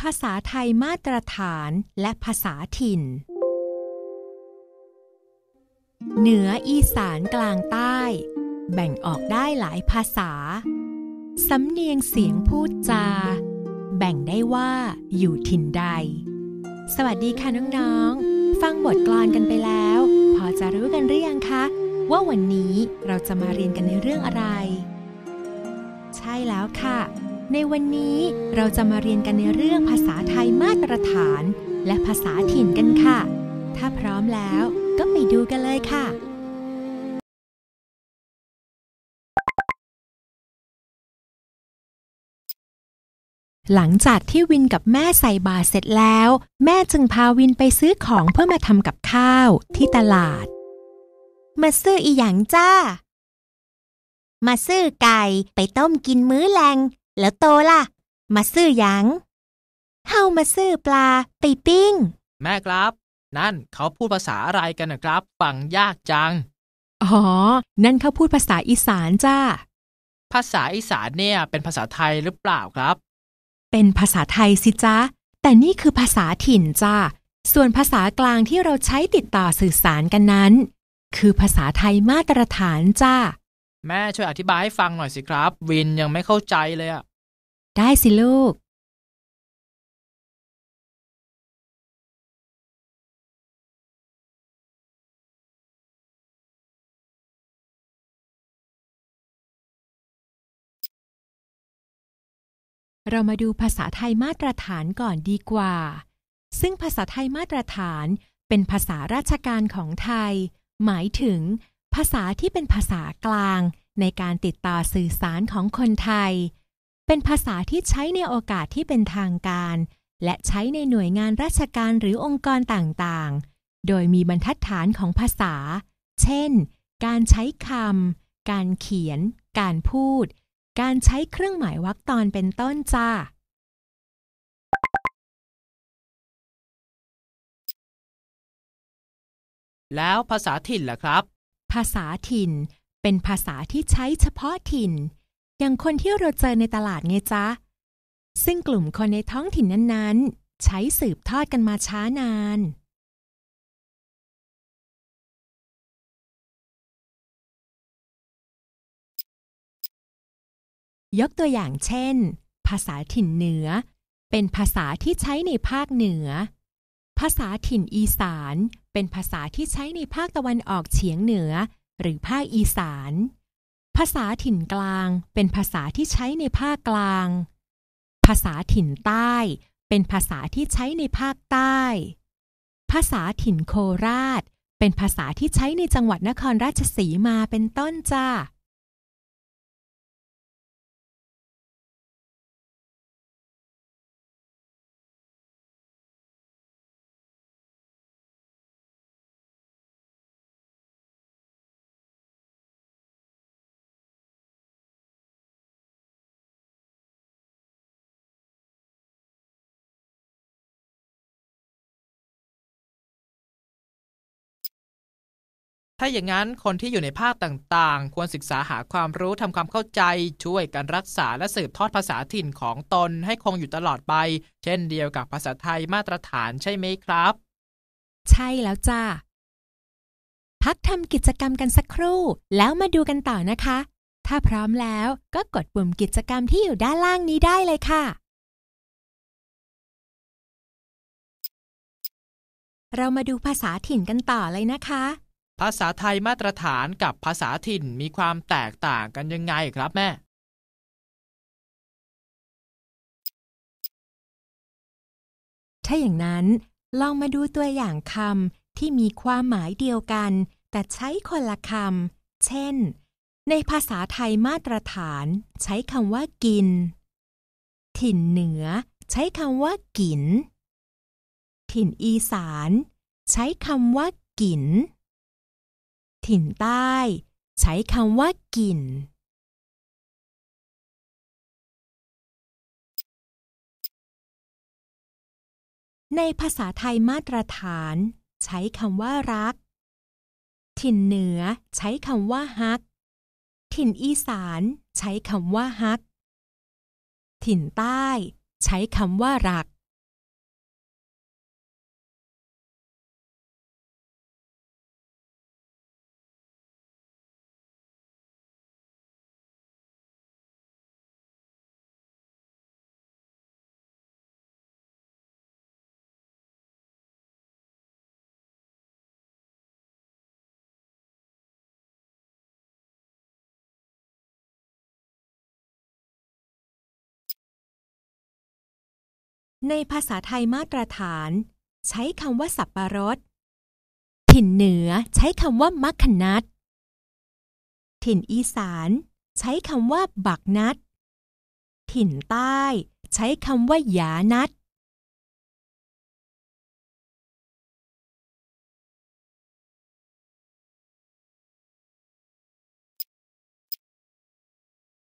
ภาษาไทยมาตรฐานและภาษาถิ่น เหนืออีสานกลางใต้ แบ่งออกได้หลายภาษา สำเนียงเสียงพูดจา แบ่งได้ว่าอยู่ถิ่นใด สวัสดีค่ะน้อง ๆ ฟังบทกลอนกันไปแล้ว พอจะรู้กันหรือยังคะว่าวันนี้เราจะมาเรียนกันในเรื่องอะไร ใช่แล้วค่ะในวันนี้เราจะมาเรียนกันในเรื่องภาษาไทยมาตรฐาน และภาษาถิ่นกันค่ะ ถ้าพร้อมแล้วก็ไปดูกันเลยค่ะ หลังจากที่วินกับแม่ใส่บาเสร็จแล้ว แม่จึงพาวินไปซื้อของเพื่อมาทำกับข้าวที่ตลาด มาซื้ออีหยังจ้า มาซื้อไก่ไปต้มกินมื้อแรงแล้วโตล่ะมาซื้อยังเฮามาซื้อปลาไปปิ้ง แม่ครับ นั่นเขาพูดภาษาอะไรกันนะครับ ฟังยากจัง อ๋อ นั่นเขาพูดภาษาอีสานจ้า ภาษาอีสานเนี่ย เป็นภาษาไทยหรือเปล่าครับ เป็นภาษาไทยสิจ้าแต่นี่คือภาษาถิ่นจ้า ส่วนภาษากลางที่เราใช้ติดต่อสื่อสารกันนั้น คือภาษาไทยมาตรฐานจ้าแม่ช่วยอธิบายให้ฟังหน่อยสิครับ วินยังไม่เข้าใจเลยอะได้สิลูก เรามาดูภาษาไทยมาตรฐานก่อนดีกว่า ซึ่งภาษาไทยมาตรฐานเป็นภาษาราชการของไทย หมายถึงภาษาที่เป็นภาษากลางในการติดต่อสื่อสารของคนไทย เป็นภาษาที่ใช้ในโอกาสที่เป็นทางการ และใช้ในหน่วยงานราชการหรือองค์กรต่างๆ โดยมีบรรทัดฐานของภาษา เช่น การใช้คำการเขียน การพูด การใช้เครื่องหมายวรรคตอนเป็นต้นจ้า แล้วภาษาถิ่นล่ะครับภาษาถิ่นเป็นภาษาที่ใช้เฉพาะถิ่นอย่างคนที่เราเจอในตลาดไงจ๊ะ ซึ่งกลุ่มคนในท้องถิ่นนั้นๆ ใช้สืบทอดกันมาช้านาน ยกตัวอย่างเช่นภาษาถิ่นเหนือ เป็นภาษาที่ใช้ในภาคเหนือ ภาษาถิ่นอีสานเป็นภาษาที่ใช้ในภาคตะวันออกเฉียงเหนือ หรือภาคอีสาน ภาษาถิ่นกลางเป็นภาษาที่ใช้ในภาคกลาง ภาษาถิ่นใต้ เป็นภาษาที่ใช้ในภาคใต้ ภาษาถิ่นโคราชเป็นภาษาที่ใช้ในจังหวัดนครราชสีมาเป็นต้นจ้าถ้าอย่างนั้นคนที่อยู่ในภาคต่าง ๆ ควรศึกษาหาความรู้ทำความเข้าใจ ช่วยกันรักษาและสืบทอดภาษาถิ่นของตนให้คงอยู่ตลอดไปเช่น เดียวกับภาษาไทยมาตรฐานใช่ไหมครับ ใช่แล้วจ้าพักทำกิจกรรมกันสักครู่ แล้วมาดูกันต่อนะคะ ถ้าพร้อมแล้วก็กดปุ่มกิจกรรมที่อยู่ด้านล่างนี้ได้เลยค่ะ เรามาดูภาษาถิ่นกันต่อเลยนะคะภาษาไทยมาตรฐานกับภาษาถิ่นมีความแตกต่างกันยังไงครับแม่ ถ้าอย่างนั้น ลองมาดูตัวอย่างคำที่มีความหมายเดียวกัน แต่ใช้คนละคำเช่น ในภาษาไทยมาตรฐานใช้คำว่ากิน ถิ่นเหนือ ใช้คำว่ากินถิ่นอีสานใช้คำว่ากินถิ่นใต้ ใช้คำว่ากิ่น ในภาษาไทยมาตรฐาน ใช้คำว่ารัก ถิ่นเหนือใช้คำว่าฮัก ถิ่นอีสานใช้คำว่าฮัก ถิ่นใต้ ใช้คำว่ารักในภาษาไทยมาตรฐาน ใช้คำว่า สับปะรด ถิ่นเหนือใช้คำว่ามักขนัด ถิ่นอีสาน ใช้คำว่าบักนัด ถิ่นใต้ ใช้คำว่าหยานัด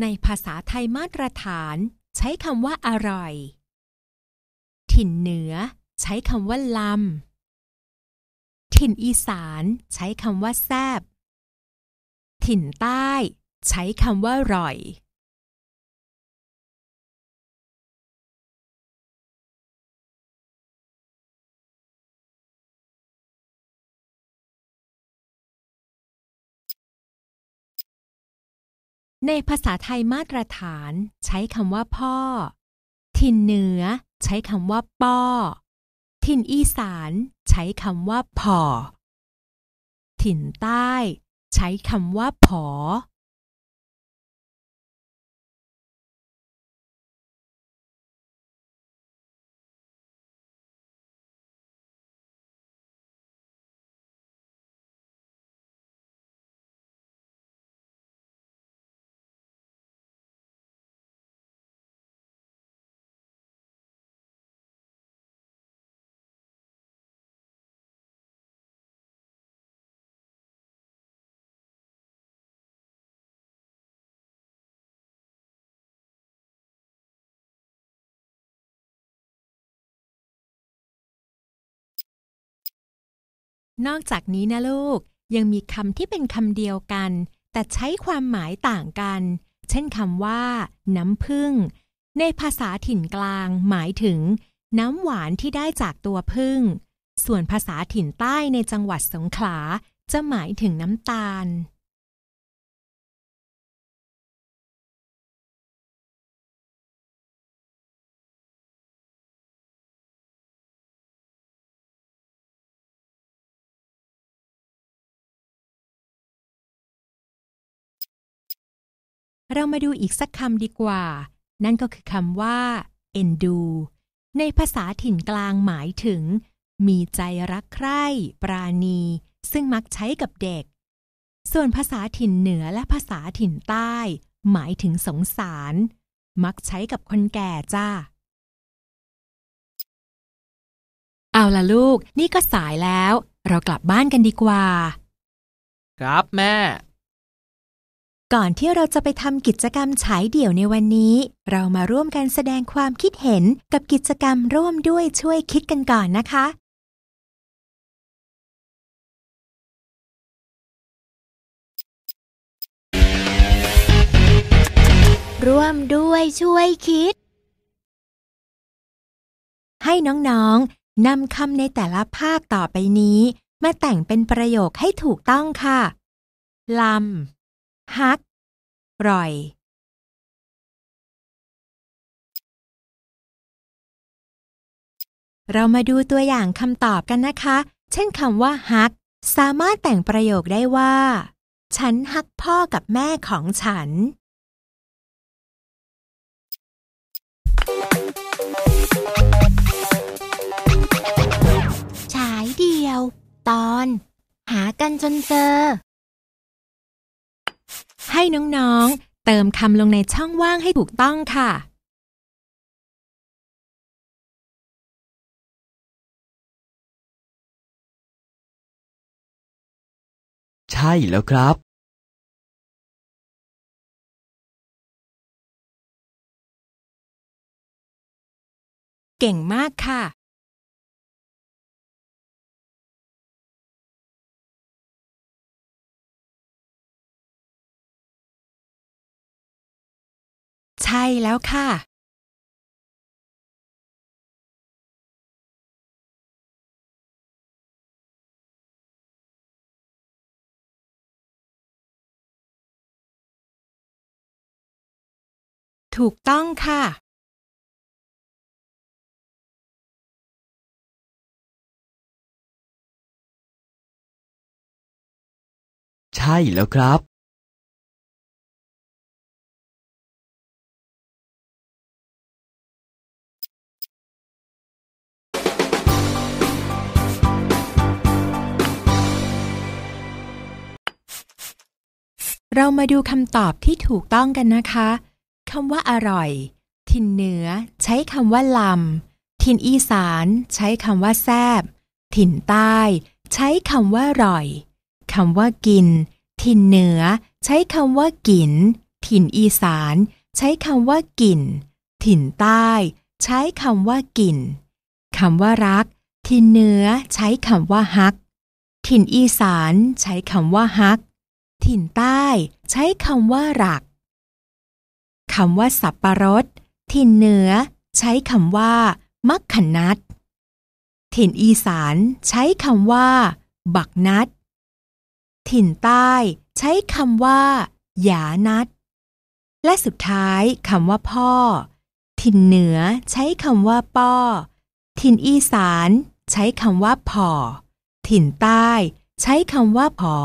ในภาษาไทยมาตรฐาน ใช้คำว่าอร่อยถิ่นเหนือใช้คำว่า ลำ ถิ่นอีสานใช้คำว่า แซบ ถิ่นใต้ ใช้คำว่าร่อย ในภาษาไทยมาตรฐาน ใช้คำว่าพ่อ ถิ่นเหนือใช้คำว่าป้อถิ่นอีสานใช้คำว่าพอ ถิ่นใต้ ใช้คำว่าผอนอกจากนี้นะลูก ยังมีคำที่เป็นคำเดียวกัน แต่ใช้ความหมายต่างกัน เช่นคำว่า น้ำผึ้งในภาษาถิ่นกลางหมายถึง น้ำหวานที่ได้จากตัวผึ้งส่วนภาษาถิ่นใต้ในจังหวัดสงขลาจะหมายถึงน้ำตาลเรามาดูอีกสักคำดีกว่า นั่นก็คือคำว่า endu ในภาษาถิ่นกลางหมายถึง มีใจรักใคร่ปราณี ซึ่งมักใช้กับเด็ก ส่วนภาษาถิ่นเหนือและภาษาถิ่นใต้ หมายถึงสงสาร มักใช้กับคนแก่จ้า เอาละลูก นี่ก็สายแล้ว เรากลับบ้านกันดีกว่า ครับแม่ก่อนที่เราจะไปทำกิจกรรมฉายเดี่ยวในวันนี้ เรามาร่วมกันแสดงความคิดเห็นกับกิจกรรมร่วมด้วยช่วยคิดกันก่อนนะคะ ร่วมด้วยช่วยคิด ให้น้องๆนำคำในแต่ละภาพต่อไปนี้ มาแต่งเป็นประโยคให้ถูกต้องค่ะ ลำฮัก ร่อย เรามาดูตัวอย่างคำตอบกันนะคะ เช่นคำว่าฮัก สามารถแต่งประโยคได้ว่า ฉันฮักพ่อกับแม่ของฉันฉายเดียว ตอน หากันจนเจอให้น้องๆ เติมคำลงในช่องว่างให้ถูกต้องค่ะ ใช่แล้วครับ เก่งมากค่ะช่แล้วค่ะ ถูกต้องค่ะ ใช่แล้วครับเรามาดูคำตอบที่ถูกต้องกันนะคะคำว่าอร่อยทินเหนือ ใช้คำว่าลำทินอีสาน ใช้คำว่าแซบทินใต้ ใช้คำว่าอร่อย คำว่ากินทินเหนือ ใช้คำว่ากินทินอีสานใช้คำว่ากินทินใต้ ใช้คำว่ากินคำว่ารักทินเหนือ ใช้คำว่าฮักทินอีสาน ใช้คำว่าฮักถิ่นใต้ใช้คำว่าหลัก คำว่าสับปะรดถิ่นเหนือใช้คำว่ามักขนัด ถิ่นอีสานใช้คำว่าบักนัด ถิ่นใต้ใช้คำว่าหยานัด และสุดท้ายคำว่าพ่อ ถิ่นเหนือใช้คำว่าป้อถิ่นอีสานใช้คำว่าพอถิ่นใต้ใช้คำว่าผอ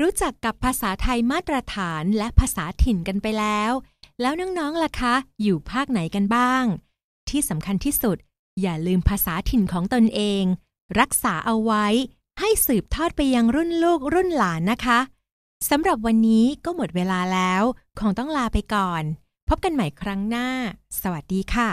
รู้จักกับภาษาไทยมาตรฐานและภาษาถิ่นกันไปแล้ว แล้วน้องๆ ล่ะคะ อยู่ภาคไหนกันบ้าง ที่สำคัญที่สุด อย่าลืมภาษาถิ่นของตนเอง รักษาเอาไว้ ให้สืบทอดไปยังรุ่นลูกรุ่นหลานนะคะ สำหรับวันนี้ก็หมดเวลาแล้ว คงต้องลาไปก่อน พบกันใหม่ครั้งหน้า สวัสดีค่ะ